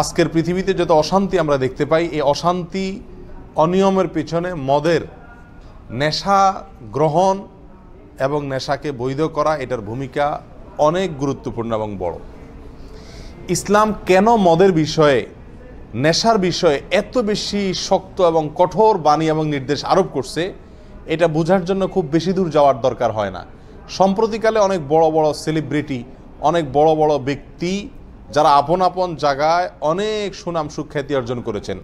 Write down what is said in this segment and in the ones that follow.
আজকের পৃথিবীতে যত অশান্তি আমরা দেখতে পাই এই অশান্তি অনিয়মের পেছনে মদের নেশা গ্রহণ এবং নেশাকে বৈধ করা এটার ভূমিকা অনেক গুরুত্বপূর্ণ এবং বড় ইসলাম কেন মদের বিষয়ে নেশার বিষয়ে এত বেশি শক্ত এবং কঠোর বাণী এবং নির্দেশ আরোপ করছে এটা বোঝার জন্য খুব বেশি দূর যাওয়ার দরকার হয় না সম্প্রতিকালে অনেক বড় বড় সেলিব্রিটি অনেক বড় বড় ব্যক্তি যারা আপন আপন জায়গায় অনেক সুনাম সুখ্যাতি অর্জন করেছেন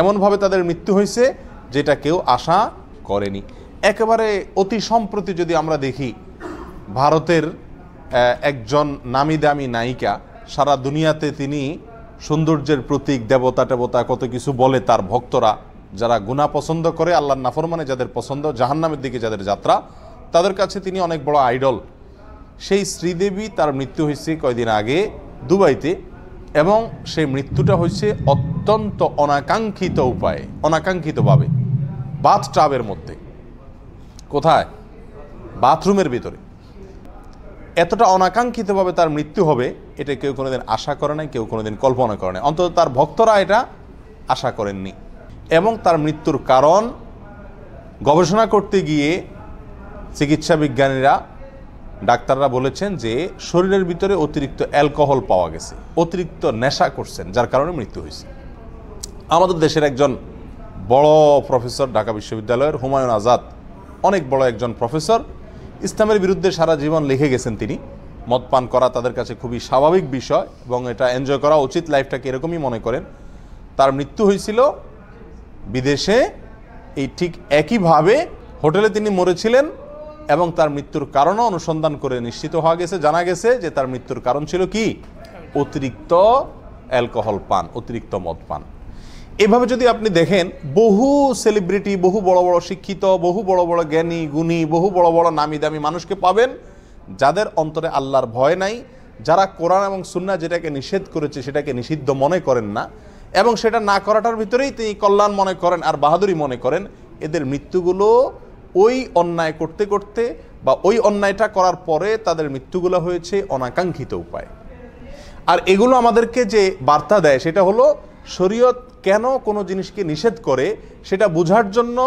এমনভাবে তাদের মৃত্যু হয়েছে যেটা কেউ আশা করেনি একেবারে অতি সম্প্রতি যদি আমরা দেখি ভারতের একজন নামি দামি নায়িকা সারা দুনিয়াতে তিনি সৌন্দর্যের প্রতীক দেবতা টেবতা কত কিছু বলে তার ভক্তরা যারা গুণা পছন্দ করে আল্লাহর মানে যাদের পছন্দ জাহান্নামের দিকে যাদের যাত্রা তাদের কাছে তিনি অনেক বড় আইডল সেই শ্রীদেবী তার মৃত্যু হয়েছে কয়দিন আগে দুবাইতে এবং সেই মৃত্যুটা হয়েছে অত্যন্ত অনাকাঙ্ক্ষিত উপায়ে অনাকাঙ্ক্ষিতভাবে বাথ টাবের মধ্যে কোথায় বাথরুমের ভিতরে এতটা অনাকাঙ্ক্ষিতভাবে তার মৃত্যু হবে এটা কেউ কোনোদিন আশা করে নাই কেউ কোনোদিন কল্পনা করে নাই অন্তত তার ভক্তরা এটা আশা করেননি এবং তার মৃত্যুর কারণ গবেষণা করতে গিয়ে চিকিৎসা বিজ্ঞানীরা ডাক্তাররা বলেছেন যে শরীরের ভিতরে অতিরিক্ত অ্যালকোহল পাওয়া গেছে অতিরিক্ত নেশা করছেন যার কারণে মৃত্যু হয়েছে আমাদের দেশের একজন বড় প্রফেসর ঢাকা বিশ্ববিদ্যালয়ের হুমায়ুন আজাদ অনেক বড় একজন প্রফেসর ইসলামের বিরুদ্ধে সারা জীবন লিখে গেছেন তিনি মদ পান করা তাদের কাছে খুবই স্বাভাবিক বিষয় এবং এটা এনজয় করা উচিত লাইফটাকে এরকমই মনে করেন তার মৃত্যু হয়েছিল বিদেশে এই ঠিক একইভাবে হোটেলে তিনি মরেছিলেন এবং তার মৃত্যুর কারণও অনুসন্ধান করে নিশ্চিত হওয়া গেছে জানা গেছে যে তার মৃত্যুর কারণ ছিল কি অতিরিক্ত অ্যালকোহল পান অতিরিক্ত মদ পান এভাবে যদি আপনি দেখেন বহু সেলিব্রিটি বহু বড় বড় শিক্ষিত বহু বড় বড় জ্ঞানী গুণী বহু বড় বড় নামি দামি মানুষকে পাবেন যাদের অন্তরে আল্লাহর ভয় নাই যারা কোরআন এবং সুন্না যেটাকে নিষেধ করেছে সেটাকে নিষিদ্ধ মনে করেন না এবং সেটা না করাটার ভিতরেই তিনি কল্যাণ মনে করেন আর বাহাদুরি মনে করেন এদের মৃত্যুগুলো ওই অন্যায় করতে করতে বা ওই অন্যায়টা করার পরে তাদের মৃত্যুগুলো হয়েছে অনাকাঙ্ক্ষিত উপায় আর এগুলো আমাদেরকে যে বার্তা দেয় সেটা হলো শরীয়ত কেন কোনো জিনিসকে নিষেধ করে সেটা বোঝার জন্য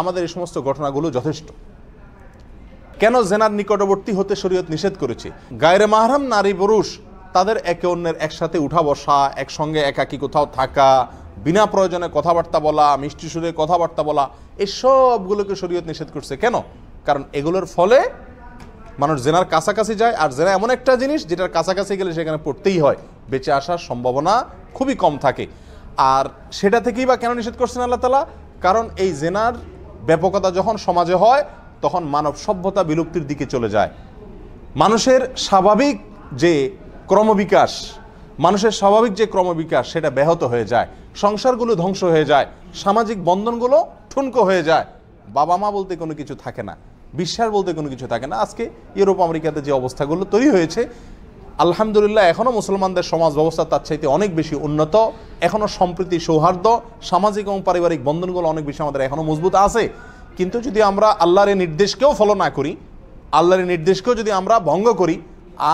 আমাদের এই সমস্ত ঘটনাগুলো যথেষ্ট কেন জেনার নিকটবর্তী হতে শরীয়ত নিষেধ করেছে গায়ের মাহারাম নারী পুরুষ তাদের একে অন্যের একসাথে উঠা বসা একসঙ্গে একাকি কোথাও থাকা বিনা প্রয়োজনে কথাবার্তা বলা মিষ্টি সুরে কথাবার্তা বলা এসবগুলোকে শরীয়ত নিষেধ করছে কেন কারণ এগুলোর ফলে মানুষ জেনার কাছাকাছি যায় আর জেনা এমন একটা জিনিস যেটার কাছাকাছি গেলে সেখানে পড়তেই হয় বেঁচে আসার সম্ভাবনা খুবই কম থাকে আর সেটা থেকেই বা কেন নিষেধ করছেন আল্লাহ তালা কারণ এই জেনার ব্যাপকতা যখন সমাজে হয় তখন মানব সভ্যতা বিলুপ্তির দিকে চলে যায় মানুষের স্বাভাবিক যে ক্রমবিকাশ মানুষের স্বাভাবিক যে ক্রমবিকাশ সেটা ব্যাহত হয়ে যায় সংসারগুলো ধ্বংস হয়ে যায় সামাজিক বন্ধনগুলো ঠুনকো হয়ে যায় বাবা মা বলতে কোনো কিছু থাকে না বিশ্বাস বলতে কোনো কিছু থাকে না আজকে ইউরোপ আমেরিকাতে যে অবস্থাগুলো তৈরি হয়েছে আলহামদুলিল্লাহ এখনও মুসলমানদের সমাজ ব্যবস্থা তার চাইতে অনেক বেশি উন্নত এখনও সম্প্রীতি সৌহার্দ্য সামাজিক এবং পারিবারিক বন্ধনগুলো অনেক বেশি আমাদের এখনও মজবুত আছে কিন্তু যদি আমরা আল্লাহর নির্দেশকেও ফলো না করি আল্লাহর নির্দেশকেও যদি আমরা ভঙ্গ করি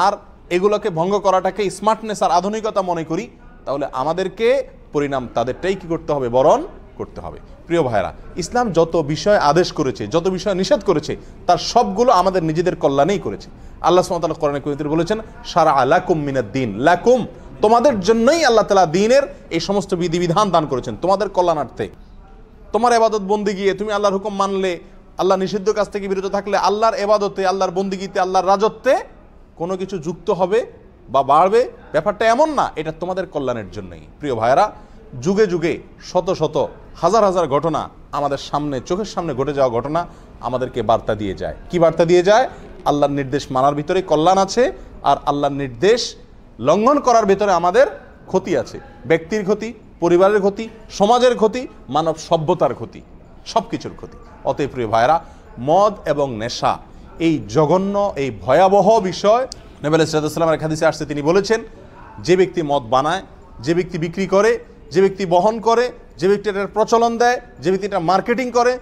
আর এগুলোকে ভঙ্গ করাটাকে স্মার্টনেস আর আধুনিকতা মনে করি তাহলে আমাদেরকে পরিণাম তাদেরটাই কি করতে হবে বরণ করতে হবে প্রিয় ভাইরা ইসলাম যত বিষয় আদেশ করেছে যত বিষয় নিষেধ করেছে তার সবগুলো আমাদের নিজেদের কল্যাণেই করেছে আল্লাহ সুমতাল কোরআন কুমিতির বলেছেন সারা আলাকুম মিনাদ দিন লাকুম তোমাদের জন্যই আল্লাহ তালা দিনের এই সমস্ত বিধিবিধান দান করেছেন তোমাদের কল্যাণার্থে তোমার এবাদত বন্দি গিয়ে তুমি আল্লাহর হুকুম মানলে আল্লাহ নিষিদ্ধ কাছ থেকে বিরত থাকলে আল্লাহর এবাদতে আল্লাহর বন্দিগিতে আল্লাহর রাজত্বে কোনো কিছু যুক্ত হবে বা বাড়বে ব্যাপারটা এমন না এটা তোমাদের কল্যাণের জন্যই প্রিয় ভাইরা যুগে যুগে শত শত হাজার হাজার ঘটনা আমাদের সামনে চোখের সামনে ঘটে যাওয়া ঘটনা আমাদেরকে বার্তা দিয়ে যায় কি বার্তা দিয়ে যায় আল্লাহর নির্দেশ মানার ভিতরে কল্যাণ আছে আর আল্লাহর নির্দেশ লঙ্ঘন করার ভিতরে আমাদের ক্ষতি আছে ব্যক্তির ক্ষতি পরিবারের ক্ষতি সমাজের ক্ষতি মানব সভ্যতার ক্ষতি সব কিছুর ক্ষতি অতএব প্রিয় ভাইরা মদ এবং নেশা এই জঘন্য এই ভয়াবহ বিষয় নবী আলাইসালামের খাদিসে আসতে তিনি বলেছেন যে ব্যক্তি মদ বানায় যে ব্যক্তি বিক্রি করে যে ব্যক্তি বহন করে যে ব্যক্তি এটার প্রচলন দেয় যে ব্যক্তি এটা মার্কেটিং করে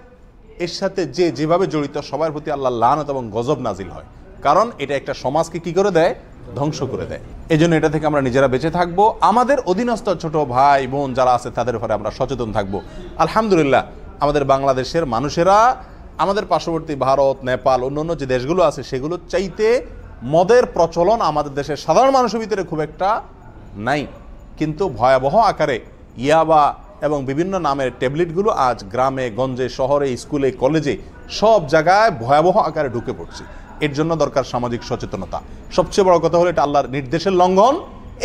এর সাথে যে যেভাবে জড়িত সবার প্রতি আল্লাহ লানত এবং গজব নাজিল হয় কারণ এটা একটা সমাজকে কি করে দেয় ধ্বংস করে দেয় এই জন্য এটা থেকে আমরা নিজেরা বেঁচে থাকবো আমাদের অধীনস্থ ছোট ভাই বোন যারা আছে তাদের উপরে আমরা সচেতন থাকবো আলহামদুলিল্লাহ আমাদের বাংলাদেশের মানুষেরা আমাদের পার্শ্ববর্তী ভারত নেপাল অন্যান্য যে দেশগুলো আছে সেগুলো চাইতে মদের প্রচলন আমাদের দেশের সাধারণ মানুষের ভিতরে খুব একটা নাই কিন্তু ভয়াবহ আকারে ইয়াবা এবং বিভিন্ন নামের ট্যাবলেটগুলো আজ গ্রামে গঞ্জে শহরে স্কুলে কলেজে সব জায়গায় ভয়াবহ আকারে ঢুকে পড়ছে এর জন্য দরকার সামাজিক সচেতনতা সবচেয়ে বড় কথা হলো এটা আল্লাহর নির্দেশের লঙ্ঘন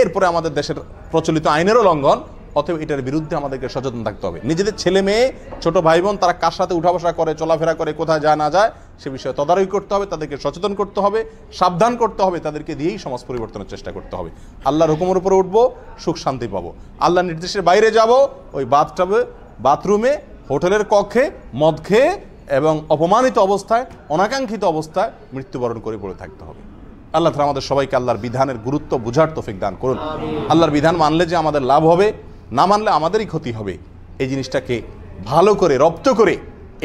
এরপরে আমাদের দেশের প্রচলিত আইনেরও লঙ্ঘন অতএব এটার বিরুদ্ধে আমাদেরকে সচেতন থাকতে হবে নিজেদের ছেলে মেয়ে ছোট ভাই বোন তারা কার সাথে উঠা বসা করে চলাফেরা করে কোথায় যায় না যায় সে বিষয়ে তদারকি করতে হবে তাদেরকে সচেতন করতে হবে সাবধান করতে হবে তাদেরকে দিয়েই সমাজ পরিবর্তনের চেষ্টা করতে হবে আল্লাহর হুকুমের উপরে উঠবো সুখ শান্তি পাবো আল্লাহ নির্দেশের বাইরে যাব ওই বাথটাবে বাথরুমে হোটেলের কক্ষে মদ খেয়ে এবং অপমানিত অবস্থায় অনাকাঙ্ক্ষিত অবস্থায় মৃত্যুবরণ করে পড়ে থাকতে হবে আল্লাহ তালা আমাদের সবাইকে আল্লাহর বিধানের গুরুত্ব বুঝার তোফিক দান করুন আল্লাহর বিধান মানলে যে আমাদের লাভ হবে না মানলে আমাদেরই ক্ষতি হবে এই জিনিসটাকে ভালো করে রপ্ত করে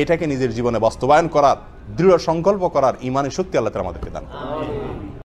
এটাকে নিজের জীবনে বাস্তবায়ন করার দৃঢ় সংকল্প করার ইমানের শক্তি আল্লাহ আমাদেরকে দান করে